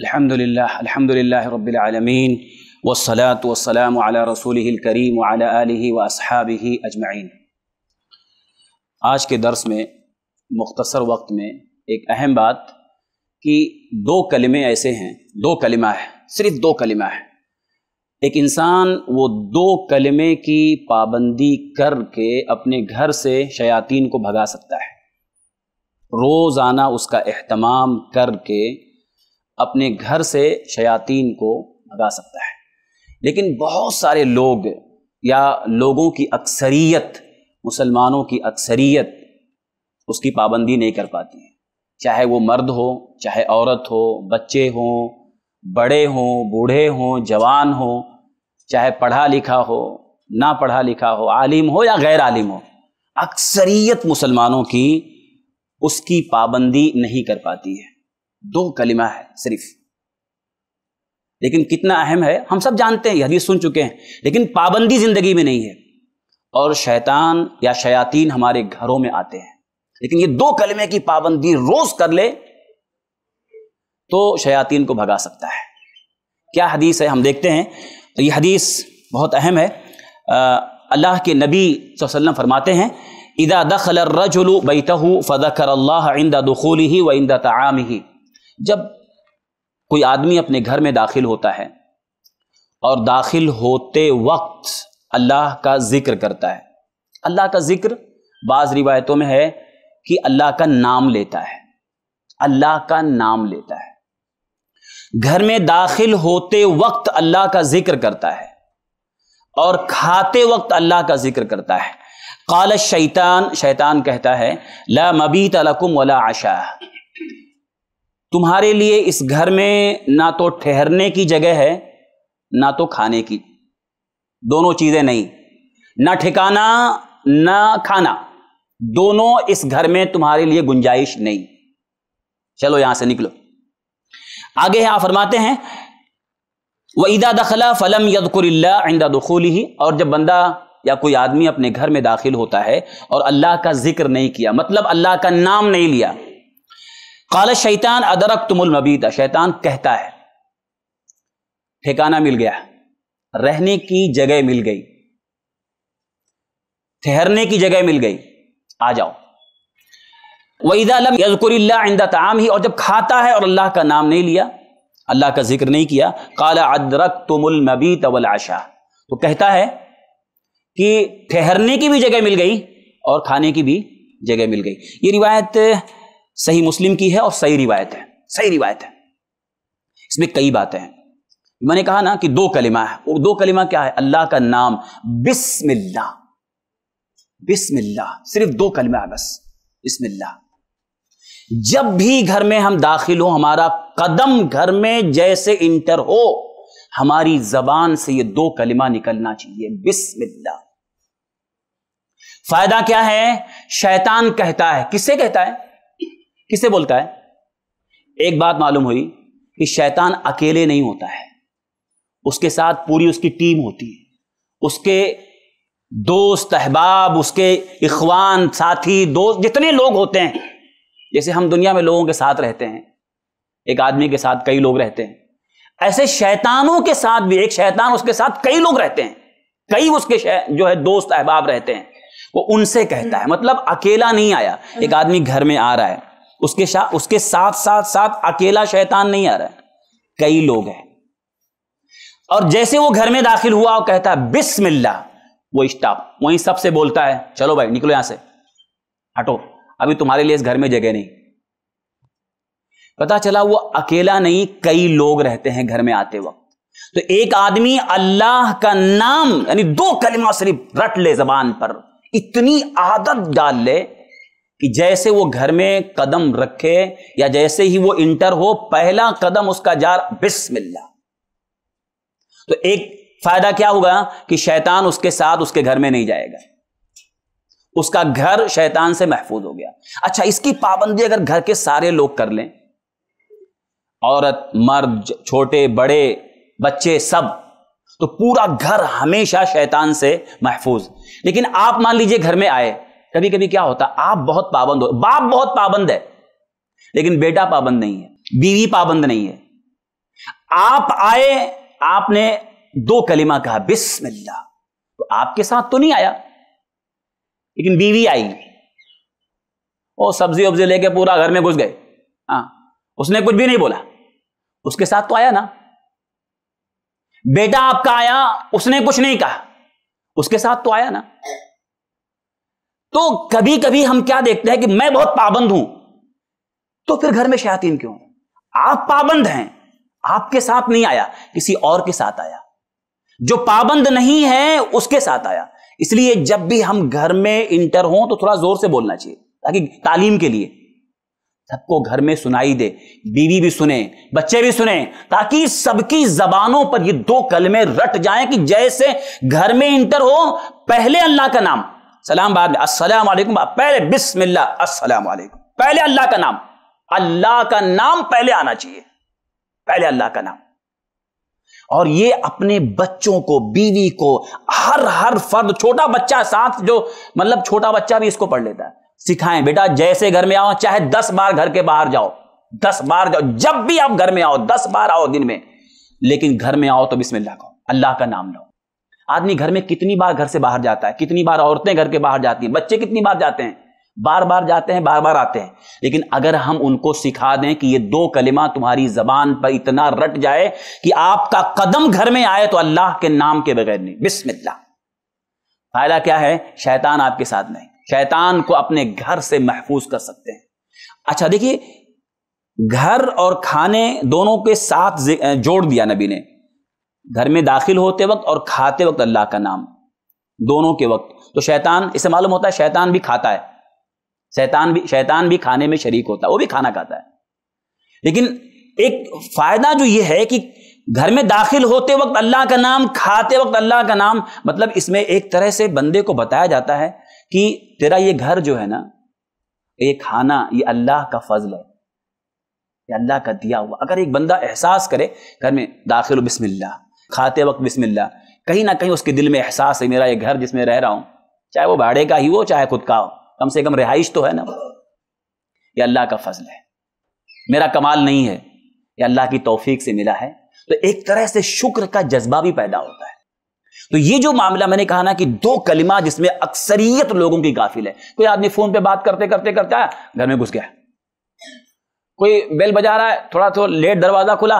الحمد لله الحمد لله رب العالمين अला والسلام करीम رسوله الكريم وعلى آله وأصحابه أجمعين. आज के दर्स में मुख्तसर वक्त में एक अहम बात कि दो कलमे ऐसे हैं दो कलिमा है सिर्फ दो कलिमा है एक इंसान वो दो कलमे की पाबंदी करके अपने घर से शयातीन को भगा सकता है रोज़ाना उसका अहतमाम करके अपने घर से शयातीन को भगा सकता है लेकिन बहुत सारे लोग या लोगों की अक्सरियत मुसलमानों की अक्सरियत उसकी पाबंदी नहीं कर पाती है चाहे वो मर्द हो चाहे औरत हो बच्चे हों बड़े हों बूढ़े हों जवान हो चाहे पढ़ा लिखा हो ना पढ़ा लिखा हो आलिम हो या गैर आलिम हो अक्सरियत मुसलमानों की उसकी पाबंदी नहीं कर पाती है दो कलिमा है सिर्फ लेकिन कितना अहम है हम सब जानते हैं हदीस सुन चुके हैं लेकिन पाबंदी जिंदगी में नहीं है और शैतान या शयातीन हमारे घरों में आते हैं लेकिन ये दो कलमे की पाबंदी रोज कर ले तो शयातीन को भगा सकता है क्या हदीस है हम देखते हैं तो ये हदीस बहुत अहम है अल्लाह के नबी वसल्लम फरमाते हैं इदा दखल रजुल बैतहू फ़दकर अल्लाह इंदा दुखोली व इंदा तमाम ही जब कोई आदमी अपने घर में दाखिल होता है और दाखिल होते वक्त अल्लाह का जिक्र करता है अल्लाह का जिक्र बाज रिवायतों में है कि अल्लाह का नाम लेता है अल्लाह का नाम लेता है घर में दाखिल होते वक्त अल्लाह का जिक्र करता है और खाते वक्त अल्लाह का जिक्र करता है काल शैतान शैतान कहता है ला मबी तलकुम वला आशा तुम्हारे लिए इस घर में ना तो ठहरने की जगह है ना तो खाने की दोनों चीजें नहीं ना ठिकाना ना खाना दोनों इस घर में तुम्हारे लिए गुंजाइश नहीं चलो यहां से निकलो आगे यहां फरमाते हैं वह ईदा दखला फलम यदकुल्ला आइंदा दखूल ही और जब बंदा या कोई आदमी अपने घर में दाखिल होता है और अल्लाह का जिक्र नहीं किया मतलब अल्लाह का नाम नहीं लिया काला शैतान अदरक तुमुल मबीदा शैतान कहता है ठिकाना मिल गया रहने की जगह मिल गई ठहरने की जगह मिल गई आ जाओ वही यजकुरदा ही और जब खाता है और अल्लाह का नाम नहीं लिया अल्लाह का जिक्र नहीं किया काला अदरक तुमुल नबी तवल आशा तो कहता है कि ठहरने की भी जगह मिल गई और खाने की भी जगह मिल गई ये रिवायत सही मुस्लिम की है और सही रिवायत है सही रिवायत है इसमें कई बातें हैं मैंने कहा ना कि दो कलिमा है वो दो कलिमा क्या है अल्लाह का नाम बिस्मिल्ला बिस्मिल्ला सिर्फ दो कलिमा है बस बिस्मिल्ला जब भी घर में हम दाखिल हो हमारा कदम घर में जैसे इंटर हो हमारी जबान से ये दो कलिमा निकलना चाहिए बिस्मिल्ला फायदा क्या है शैतान कहता है किससे कहता है किसे बोलता है एक बात मालूम हुई कि शैतान अकेले नहीं होता है उसके साथ पूरी उसकी टीम होती है उसके दोस्त अहबाब उसके इखवान साथी दोस्त जितने लोग होते हैं जैसे हम दुनिया में लोगों के साथ रहते हैं एक आदमी के साथ कई लोग रहते हैं ऐसे शैतानों के साथ भी एक शैतान उसके साथ कई लोग रहते हैं कई उसके जो है दोस्त अहबाब रहते हैं वो उनसे कहता है मतलब अकेला नहीं आया एक हाँ। आदमी घर में आ रहा है उसके उसके साथ साथ साथ अकेला शैतान नहीं आ रहा है कई लोग हैं और जैसे वो घर में दाखिल हुआ और कहता है बिस्मिल्ला वो स्टाफ वही सबसे बोलता है चलो भाई निकलो यहां से हटो अभी तुम्हारे लिए इस घर में जगह नहीं पता चला वो अकेला नहीं कई लोग रहते हैं घर में आते वक्त तो एक आदमी अल्लाह का नाम यानी दो कलिमा सिर्फ रट ले जबान पर इतनी आदत डाल ले कि जैसे वो घर में कदम रखे या जैसे ही वो इंटर हो पहला कदम उसका जार बिस्मिल्ला तो एक फायदा क्या होगा कि शैतान उसके साथ उसके घर में नहीं जाएगा उसका घर शैतान से महफूज हो गया अच्छा इसकी पाबंदी अगर घर के सारे लोग कर लें औरत मर्द छोटे बड़े बच्चे सब तो पूरा घर हमेशा शैतान से महफूज लेकिन आप मान लीजिए घर में आए कभी कभी क्या होता आप बहुत पाबंद हो बाप बहुत पाबंद है लेकिन बेटा पाबंद नहीं है बीवी पाबंद नहीं है आप आए आपने दो कलिमा कहा बिस्मिल्ला तो आपके साथ तो नहीं आया लेकिन बीवी आई वो सब्जी वब्जी लेके पूरा घर में घुस गए हाँ उसने कुछ भी नहीं बोला उसके साथ तो आया ना बेटा आपका आया उसने कुछ नहीं कहा उसके साथ तो आया ना तो कभी कभी हम क्या देखते हैं कि मैं बहुत पाबंद हूं तो फिर घर में शयातीन क्यों आप पाबंद हैं आपके साथ नहीं आया किसी और के साथ आया जो पाबंद नहीं है उसके साथ आया इसलिए जब भी हम घर में इंटर हों तो थोड़ा जोर से बोलना चाहिए ताकि तालीम के लिए सबको घर में सुनाई दे बीवी भी सुने बच्चे भी सुने ताकि सबकी जबानों पर ये दो कलमे रट जाएं कि जैसे घर में इंटर हो पहले अल्लाह का नाम सलाम बाद में अस्सलाम वालेकुम पहले बिस्मिल्लाह अस्सलाम वालेकुम पहले अल्लाह का नाम अल्लाह का नाम पहले आना चाहिए पहले अल्लाह का नाम और ये अपने बच्चों को बीवी को हर हर फर्द छोटा बच्चा साथ जो मतलब छोटा बच्चा भी इसको पढ़ लेता है सिखाएं बेटा जैसे घर में आओ चाहे दस बार घर के बाहर जाओ दस बार जाओ जब भी आप घर में आओ दस बार आओ दिन में लेकिन घर में आओ तो बिस्मिल्लाह कहो अल्लाह का नाम लो आदमी घर में कितनी बार घर से बाहर जाता है कितनी बार औरतें घर के बाहर जाती हैं बच्चे कितनी बार जाते हैं बार बार जाते हैं बार बार आते हैं लेकिन अगर हम उनको सिखा दें कि ये दो कलिमा तुम्हारी जबान पर इतना रट जाए कि आपका कदम घर में आए तो अल्लाह के नाम के बगैर नहीं बिस्मिल्लाह फायदा क्या है शैतान आपके साथ नहीं शैतान को अपने घर से महफूज कर सकते हैं अच्छा देखिए घर और खाने दोनों के साथ जोड़ दिया नबी ने घर में दाखिल होते वक्त और खाते वक्त अल्लाह का नाम दोनों के वक्त तो शैतान इसे मालूम होता है शैतान भी खाता है शैतान भी शैतान भी खाने में शरीक होता है वो भी खाना खाता है लेकिन एक फायदा जो ये है कि घर में दाखिल होते वक्त अल्लाह का नाम खाते वक्त अल्लाह का नाम मतलब इसमें एक तरह से बंदे को बताया जाता है कि तेरा ये घर जो है ना ये खाना ये अल्लाह का फजल है ये अल्लाह का दिया हुआ अगर एक बंदा एहसास करे घर में दाखिल बिस्मिल्लाह खाते वक्त बिस्मिल्ला कहीं ना कहीं उसके दिल में एहसास है मेरा ये घर जिसमें रह रहा हूँ चाहे वो भाड़े का ही हो चाहे खुद का हो कम से कम रिहाइश तो है ना ये अल्लाह का फजल है मेरा कमाल नहीं है ये अल्लाह की तोफीक से मिला है तो एक तरह से शुक्र का जज्बा भी पैदा होता है तो ये जो मामला मैंने कहा ना कि दो कलिमा जिसमें अक्सरियत लोगों की गाफिल है कोई आदमी फोन पे बात करते करते करता है घर में घुस गया कोई बेल बजा रहा है थोड़ा थोड़ा तो लेट दरवाजा खुला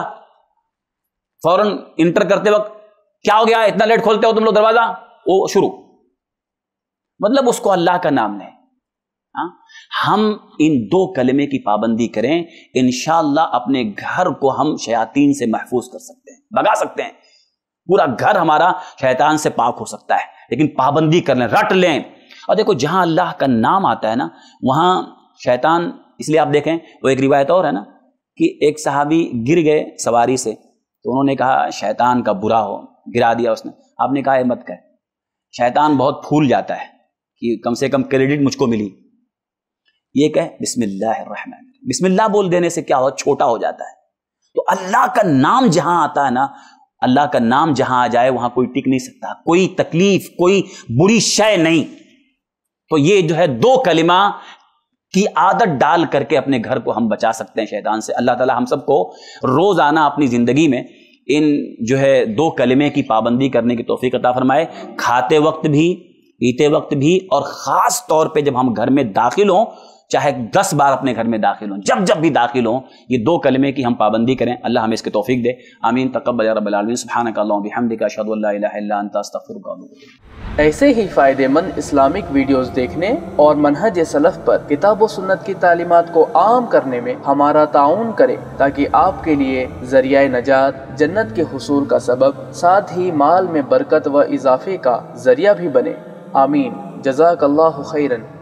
फौरन इंटर करते वक्त क्या हो गया इतना लेट खोलते हो तुम लोग दरवाजा वो शुरू मतलब उसको अल्लाह का नाम लें हाँ हम इन दो कलमे की पाबंदी करें इन अपने घर को हम शयातीन से महफूज कर सकते हैं भगा सकते हैं पूरा घर हमारा शैतान से पाक हो सकता है लेकिन पाबंदी कर लें रट लें और देखो जहां अल्लाह का नाम आता है ना वहां शैतान इसलिए आप देखें वो एक रिवायत और है ना कि एक साहबी गिर गए सवारी से तो उन्होंने कहा शैतान का बुरा हो गिरा दिया उसने आपने कहा ये मत कह शैतान बहुत फूल जाता है कि कम से कम क्रेडिट मुझको मिली ये कह बिस्मिल्लाहमान बिस्मिल्लाह बोल देने से क्या हो छोटा हो जाता है तो अल्लाह का नाम जहां आता है ना अल्लाह का नाम जहां आ जाए वहां कोई टिक नहीं सकता कोई तकलीफ कोई बुरी शय नहीं तो ये जो है दो कलिमा की आदत डाल करके अपने घर को हम बचा सकते हैं शैतान से अल्लाह ताला हम सबको रोजाना अपनी जिंदगी में इन जो है दो कलमे की पाबंदी करने की तोफ़ी अता फरमाए खाते वक्त भी पीते वक्त भी और ख़ास तौर पे जब हम घर में दाखिल हों चाहे दस बार अपने घर में दाखिल हों जब जब भी दाखिल हों ये दो कलमे की हम पाबंदी करें अल्लाह हमें इसके तोफीक दे आमीन तकबल ऐसे ही फ़ायदेमंद इस्लामिक वीडियोस देखने और मनहज सलफ पर किताब व सुन्नत की तालीमत को आम करने में हमारा ताउन करें ताकि आपके लिए जरिया नजात जन्नत के हसूल का सबब साथ ही माल में बरकत व इजाफे का जरिया भी बने आमीन जजाक खैरन